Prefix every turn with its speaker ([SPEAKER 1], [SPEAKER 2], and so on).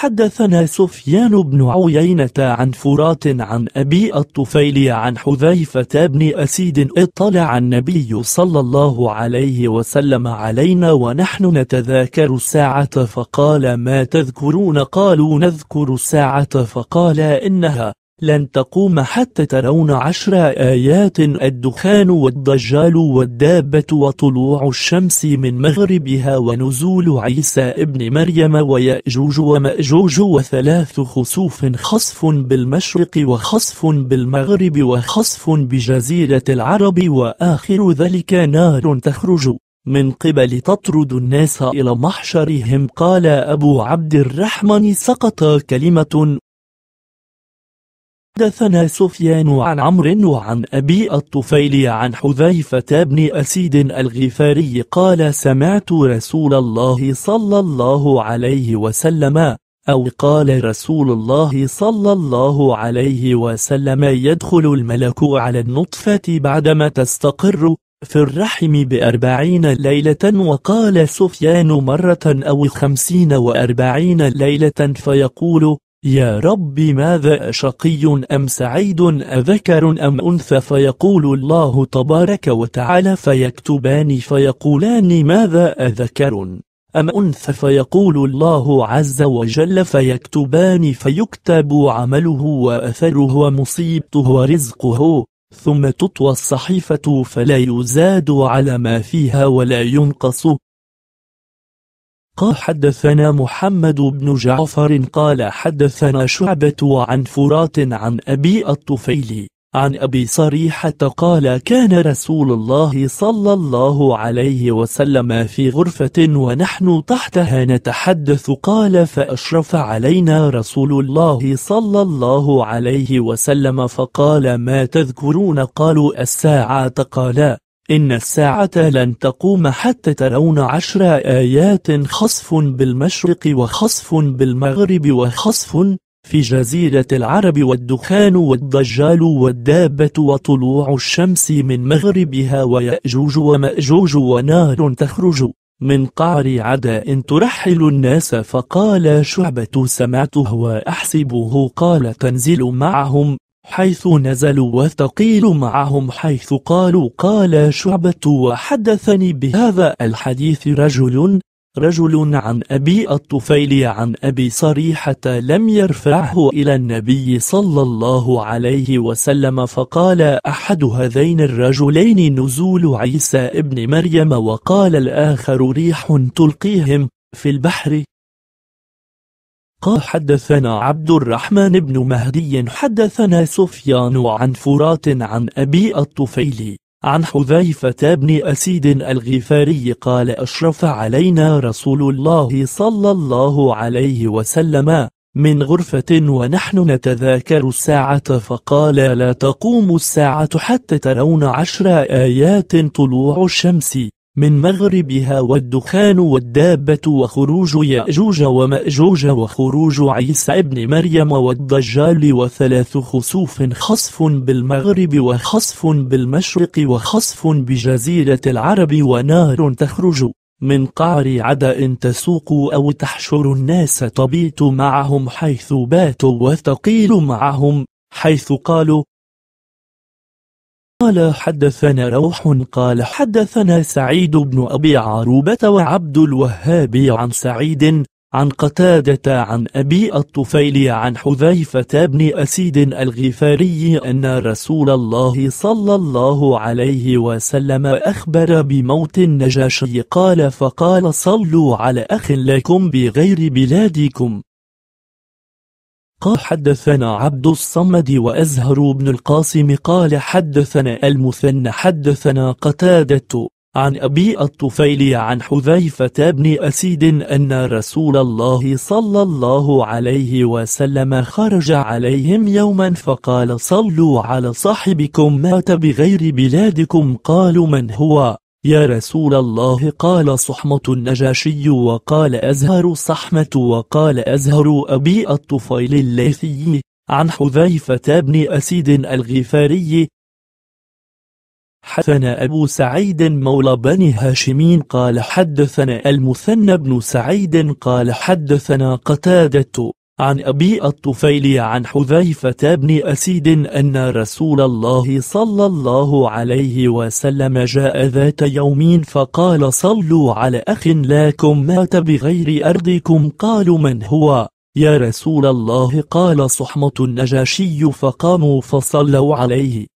[SPEAKER 1] حدثنا سفيان بن عيينة عن فرات عن أبي الطفيل عن حذيفة بن أسيد اطلع النبي صلى الله عليه وسلم علينا ونحن نتذاكر الساعة فقال ما تذكرون قالوا نذكر الساعة فقال إنها لن تقوم حتى ترون عشر آيات الدخان والدجال والدابة وطلوع الشمس من مغربها ونزول عيسى ابن مريم ويأجوج ومأجوج وثلاث خسوف خصف بالمشرق وخصف بالمغرب وخصف بجزيرة العرب وآخر ذلك نار تخرج من قبل تطرد الناس إلى محشرهم قال أبو عبد الرحمن سقط كلمة حدثنا سفيان عن عمرو وعن أبي الطفيل عن حذيفة بن أسيد الغفاري قال سمعت رسول الله صلى الله عليه وسلم أو قال رسول الله صلى الله عليه وسلم يدخل الملك على النطفة بعدما تستقر في الرحم بأربعين ليلة وقال سفيان مرة أو خمسين وأربعين ليلة فيقول يا رب ماذا شقي أم سعيد أذكر أم أنثى فيقول الله تبارك وتعالى فيكتبان فيقولان ماذا أذكر أم أنثى فيقول الله عز وجل فيكتبان فيكتب عمله وأثره ومصيبته ورزقه ثم تطوى الصحيفة فلا يزاد على ما فيها ولا ينقص قال حدثنا محمد بن جعفر قال حدثنا شعبة عن فرات عن أبي الطفيل عن أبي صريحة قال كان رسول الله صلى الله عليه وسلم في غرفة ونحن تحتها نتحدث قال فأشرف علينا رسول الله صلى الله عليه وسلم فقال ما تذكرون قالوا الساعة قال إن الساعة لن تقوم حتى ترون عشر آيات خصف بالمشرق وخصف بالمغرب وخصف في جزيرة العرب والدخان والدجال والدابة وطلوع الشمس من مغربها ويأجوج ومأجوج ونار تخرج من قعر عداء ترحل الناس فقال شعبة سمعته وأحسبه قال تنزل معهم حيث نزلوا وثقيل معهم حيث قالوا قال شعبة وحدثني بهذا الحديث رجل رجل عن أبي الطفيل عن أبي صريحة لم يرفعه إلى النبي صلى الله عليه وسلم فقال أحد هذين الرجلين نزول عيسى ابن مريم وقال الآخر ريح تلقيهم في البحر قال حدثنا عبد الرحمن بن مهدي حدثنا سفيان عن فرات عن أبي الطفيلي عن حذيفة بن أسيد الغفاري قال أشرف علينا رسول الله صلى الله عليه وسلم من غرفة ونحن نتذاكر الساعة فقال لا تقوم الساعة حتى ترون عشر آيات طلوع الشمس من مغربها والدخان والدابة وخروج يأجوج ومأجوج وخروج عيسى ابن مريم والدجال وثلاث خسوف خصف بالمغرب وخصف بالمشرق وخصف بجزيرة العرب ونار تخرج من قعر عداء تسوق أو تحشر الناس تبيت معهم حيث باتوا وتقيل معهم حيث قالوا قال حدثنا روح قال حدثنا سعيد بن أبي عروبة وعبد الوهاب عن سعيد عن قتادة عن أبي الطفيل عن حذيفة بن أسيد الغفاري أن رسول الله صلى الله عليه وسلم أخبر بموت النجاشي قال فقال صلوا على أخ لكم بغير بلادكم قال حدثنا عبد الصمد وأزهر بن القاسم قال حدثنا المثنى حدثنا قتادة عن أبي الطفيل عن حذيفة بن أسيد أن رسول الله صلى الله عليه وسلم خرج عليهم يوما فقال صلوا على صاحبكم مات بغير بلادكم قالوا من هو يا رسول الله قال صحمة النجاشي وقال أزهر صحمة وقال أزهر أبي الطفيل الليثي عن حذيفة بن أسيد الغفاري حدثنا أبو سعيد مولى بني هاشمين قال حدثنا المثنى بن سعيد قال حدثنا قتادة عن أبي الطفيل عن حذيفة بن أسيد أن رسول الله صلى الله عليه وسلم جاء ذات يوم فقال صلوا على أخ لكم مات بغير أرضكم قالوا من هو؟ يا رسول الله قال صحمة النجاشي فقاموا فصلوا عليه